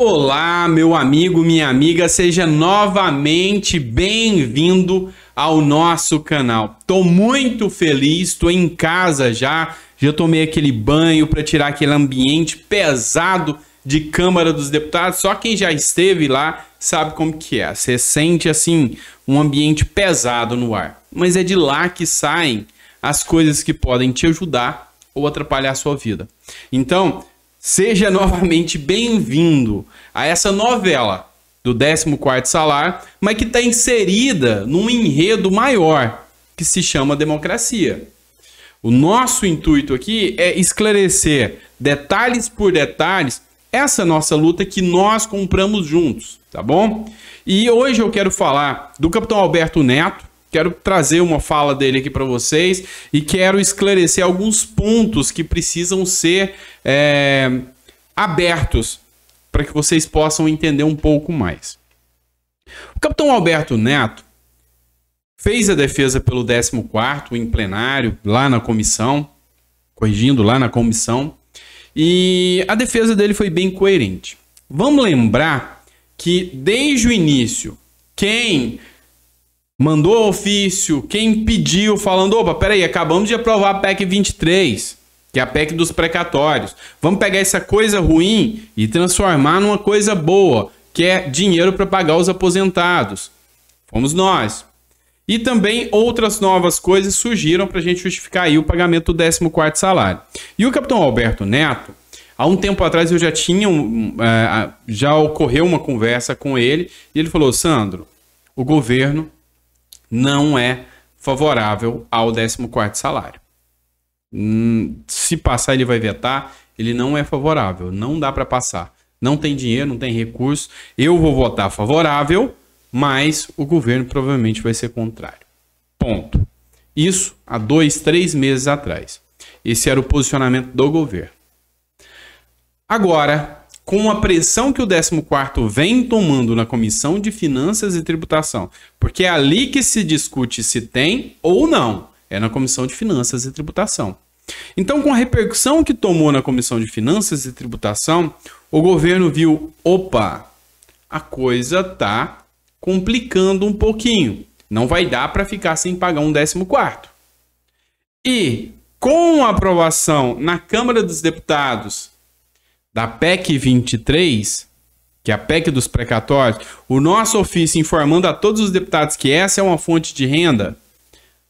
Olá, meu amigo, minha amiga, seja novamente bem-vindo ao nosso canal. Tô muito feliz, tô em casa já, já tomei aquele banho para tirar aquele ambiente pesado de Câmara dos Deputados. Só quem já esteve lá sabe como que é. Você sente assim um ambiente pesado no ar. Mas é de lá que saem as coisas que podem te ajudar ou atrapalhar a sua vida. Então, Seja novamente bem-vindo a essa novela do 14 salário, mas que está inserida num enredo maior, que se chama democracia. O nosso intuito aqui é esclarecer detalhes por detalhes essa nossa luta que nós compramos juntos, tá bom? E hoje eu quero falar do Capitão Alberto Neto, Quero trazer uma fala dele aqui para vocês e quero esclarecer alguns pontos que precisam ser é, abertos para que vocês possam entender um pouco mais. O capitão Alberto Neto fez a defesa pelo 14 em plenário, lá na comissão, corrigindo lá na comissão, e a defesa dele foi bem coerente. Vamos lembrar que desde o início, quem mandou ofício, quem pediu, falando: opa, peraí, acabamos de aprovar a PEC 23, que é a PEC dos precatórios. Vamos pegar essa coisa ruim e transformar numa coisa boa, que é dinheiro para pagar os aposentados. Fomos nós. E também outras novas coisas surgiram para a gente justificar aí o pagamento do 14 salário. E o capitão Alberto Neto, há um tempo atrás eu já tinha, um, é, já ocorreu uma conversa com ele, e ele falou, Sandro, o governo não é favorável ao 14 salário. Hum, se passar, ele vai vetar, ele não é favorável, não dá para passar. Não tem dinheiro, não tem recurso. Eu vou votar favorável, mas o governo provavelmente vai ser contrário. Ponto. Isso há dois, três meses atrás. Esse era o posicionamento do governo. Agora, com a pressão que o 14 vem tomando na Comissão de Finanças e Tributação, porque é ali que se discute se tem ou não, é na Comissão de Finanças e Tributação. Então, com a repercussão que tomou na Comissão de Finanças e Tributação, o governo viu, opa, a coisa tá complicando um pouquinho. Não vai dar para ficar sem pagar um 14 E com a aprovação na Câmara dos Deputados da PEC 23, que é a PEC dos precatórios, o nosso ofício informando a todos os deputados que essa é uma fonte de renda,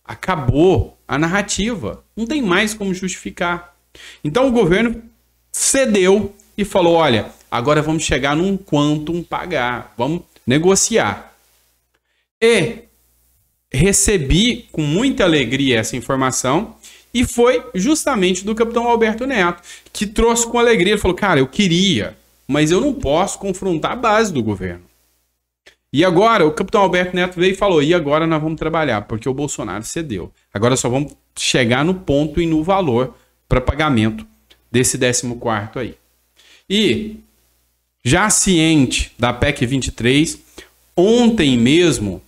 acabou a narrativa. Não tem mais como justificar. Então o governo cedeu e falou: olha, agora vamos chegar num um pagar, vamos negociar. E recebi com muita alegria essa informação e foi justamente do capitão Alberto Neto, que trouxe com alegria, ele falou: "Cara, eu queria, mas eu não posso confrontar a base do governo". E agora o capitão Alberto Neto veio e falou: "E agora nós vamos trabalhar, porque o Bolsonaro cedeu. Agora só vamos chegar no ponto e no valor para pagamento desse 14 aí". E já ciente da PEC 23, ontem mesmo,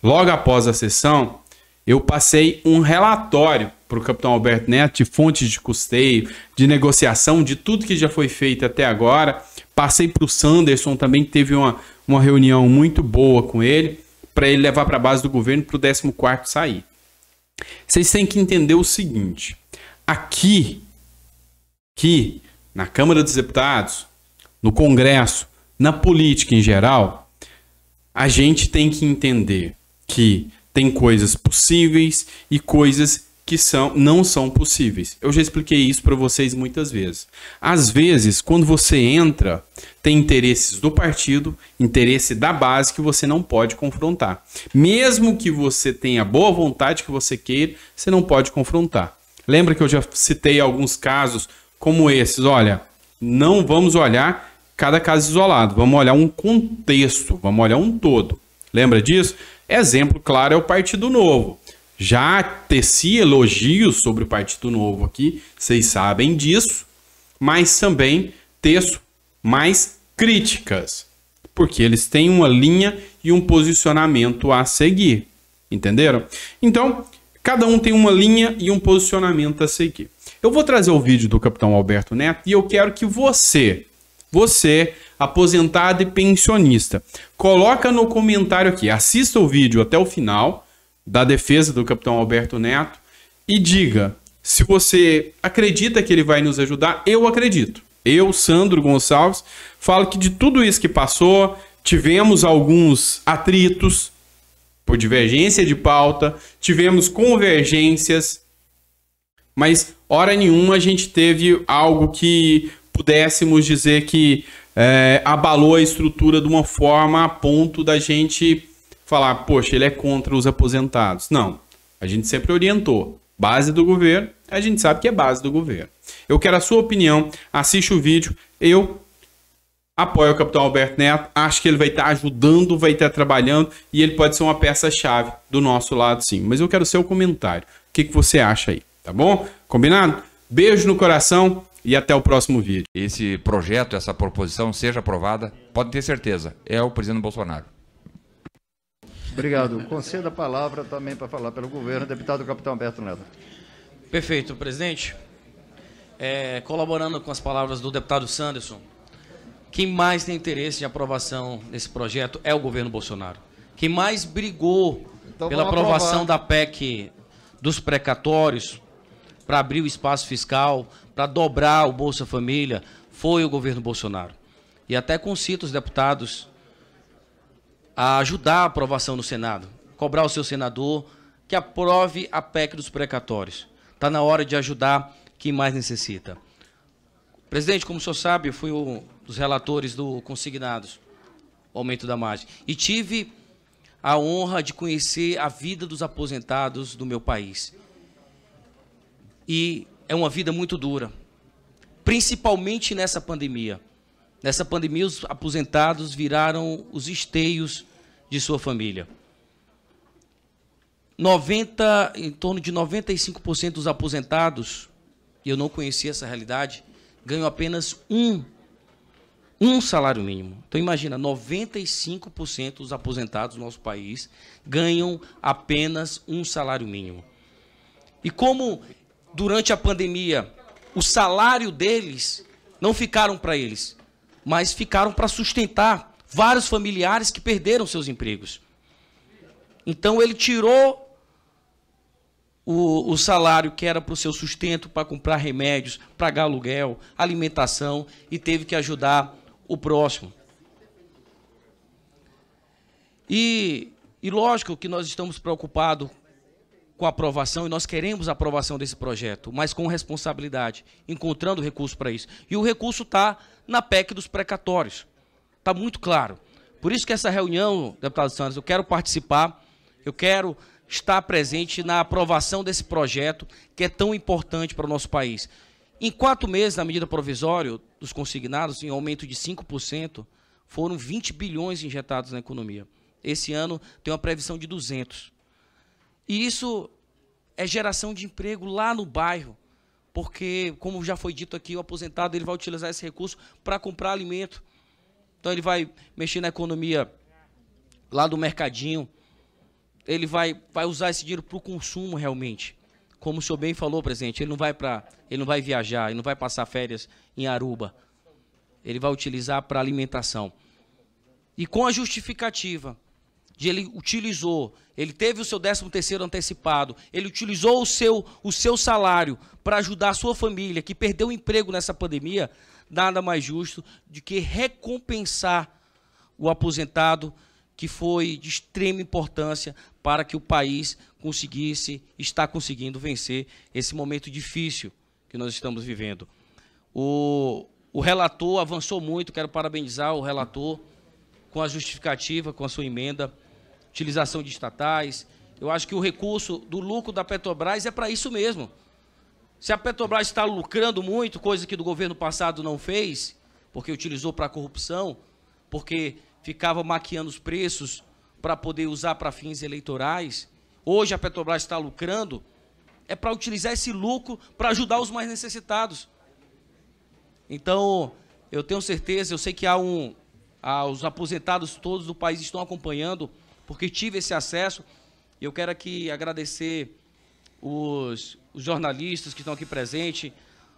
logo após a sessão, eu passei um relatório para o capitão Alberto Neto de fontes de custeio, de negociação, de tudo que já foi feito até agora. Passei para o Sanderson também, que teve uma, uma reunião muito boa com ele, para ele levar para a base do governo para o 14 sair. Vocês têm que entender o seguinte: aqui, aqui na Câmara dos Deputados, no Congresso, na política em geral, a gente tem que entender que tem coisas possíveis e coisas que são, não são possíveis. Eu já expliquei isso para vocês muitas vezes. Às vezes, quando você entra, tem interesses do partido, interesse da base que você não pode confrontar. Mesmo que você tenha boa vontade que você queira, você não pode confrontar. Lembra que eu já citei alguns casos como esses? Olha, não vamos olhar cada caso isolado, vamos olhar um contexto, vamos olhar um todo. Lembra disso? Exemplo claro é o Partido Novo já tecia elogios sobre o Partido Novo aqui, vocês sabem disso, mas também teço mais críticas, porque eles têm uma linha e um posicionamento a seguir, entenderam? Então, cada um tem uma linha e um posicionamento a seguir. Eu vou trazer o vídeo do Capitão Alberto Neto e eu quero que você, você, aposentado e pensionista, coloca no comentário aqui, assista o vídeo até o final da defesa do capitão Alberto Neto e diga se você acredita que ele vai nos ajudar. Eu acredito. Eu, Sandro Gonçalves, falo que de tudo isso que passou, tivemos alguns atritos por divergência de pauta, tivemos convergências, mas hora nenhuma a gente teve algo que pudéssemos dizer que é, abalou a estrutura de uma forma a ponto da gente falar, poxa, ele é contra os aposentados. Não. A gente sempre orientou. Base do governo, a gente sabe que é base do governo. Eu quero a sua opinião, assiste o vídeo. Eu apoio o capitão Alberto Neto, acho que ele vai estar tá ajudando, vai estar tá trabalhando e ele pode ser uma peça-chave do nosso lado, sim. Mas eu quero seu comentário. O que, que você acha aí? Tá bom? Combinado? Beijo no coração e até o próximo vídeo. Esse projeto, essa proposição seja aprovada, pode ter certeza, é o presidente Bolsonaro. Obrigado. Conceda a palavra também para falar pelo governo, deputado capitão Alberto Neto. Perfeito, presidente. É, colaborando com as palavras do deputado Sanderson, quem mais tem interesse em aprovação desse projeto é o governo Bolsonaro. Quem mais brigou então, pela aprovação aprovar. da PEC dos precatórios para abrir o espaço fiscal, para dobrar o Bolsa Família, foi o governo Bolsonaro. E até concito os deputados a ajudar a aprovação no Senado, cobrar o seu senador que aprove a PEC dos precatórios. Está na hora de ajudar quem mais necessita. Presidente, como o senhor sabe, eu fui um dos relatores do Consignados, aumento da margem, e tive a honra de conhecer a vida dos aposentados do meu país. E é uma vida muito dura, principalmente nessa pandemia. Nessa pandemia, os aposentados viraram os esteios de sua família. 90, em torno de 95% dos aposentados, e eu não conhecia essa realidade, ganham apenas um, um salário mínimo. Então imagina, 95% dos aposentados do nosso país ganham apenas um salário mínimo. E como durante a pandemia o salário deles não ficaram para eles, mas ficaram para sustentar vários familiares que perderam seus empregos. Então ele tirou o, o, salário que era para o seu sustento, para comprar remédios, pagar aluguel, alimentação e teve que ajudar o próximo. E, e lógico que nós estamos preocupados com a aprovação e nós queremos a aprovação desse projeto, mas com responsabilidade, encontrando recurso para isso. E o recurso está na PEC dos precatórios. Está muito claro. Por isso que essa reunião, deputado Santos, eu quero participar, eu quero estar presente na aprovação desse projeto que é tão importante para o nosso país. Em quatro meses, na medida provisória dos consignados, em aumento de 5%, foram 20 bilhões injetados na economia. Esse ano tem uma previsão de 200. E isso é geração de emprego lá no bairro, porque, como já foi dito aqui, o aposentado ele vai utilizar esse recurso para comprar alimento. Então ele vai mexer na economia lá do mercadinho. Ele vai, vai usar esse dinheiro para o consumo realmente. Como o senhor bem falou, presidente, ele não vai para, ele não vai viajar, ele não vai passar férias em Aruba. Ele vai utilizar para alimentação. E com a justificativa de ele utilizou, ele teve o seu 13 terceiro antecipado, ele utilizou o seu, o seu salário para ajudar a sua família, que perdeu o emprego nessa pandemia, nada mais justo do que recompensar o aposentado, que foi de extrema importância para que o país conseguisse, está conseguindo vencer esse momento difícil que nós estamos vivendo. O, o relator avançou muito, quero parabenizar o relator com a justificativa, com a sua emenda utilização de estatais. Eu acho que o recurso do lucro da Petrobras é para isso mesmo. Se a Petrobras está lucrando muito, coisa que do governo passado não fez, porque utilizou para corrupção, porque ficava maquiando os preços para poder usar para fins eleitorais, hoje a Petrobras está lucrando, é para utilizar esse lucro para ajudar os mais necessitados. Então, eu tenho certeza, eu sei que há um. Há os aposentados todos do país estão acompanhando porque tive esse acesso. E eu quero aqui agradecer os, os jornalistas que estão aqui presentes,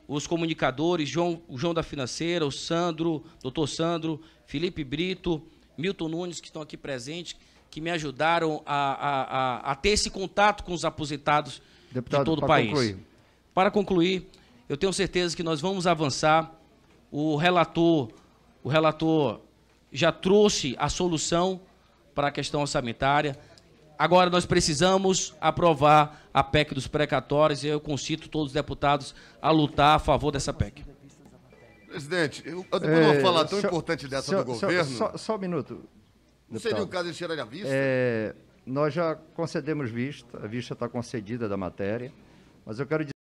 os comunicadores, João, o João da Financeira, o Sandro, doutor Sandro, Felipe Brito, Milton Nunes, que estão aqui presentes, que me ajudaram a, a, a, a ter esse contato com os aposentados Deputado, de todo o país. Concluir. Para concluir, eu tenho certeza que nós vamos avançar. O relator, o relator já trouxe a solução para a questão orçamentária. Agora nós precisamos aprovar a PEC dos precatórios e eu concito todos os deputados a lutar a favor dessa PEC. Presidente, eu, eu é, uma fala tão só, importante dessa só, do governo. Só, só, um minuto. Não seria o caso de tirar a vista? É, nós já concedemos vista, a vista está concedida da matéria, mas eu quero dizer.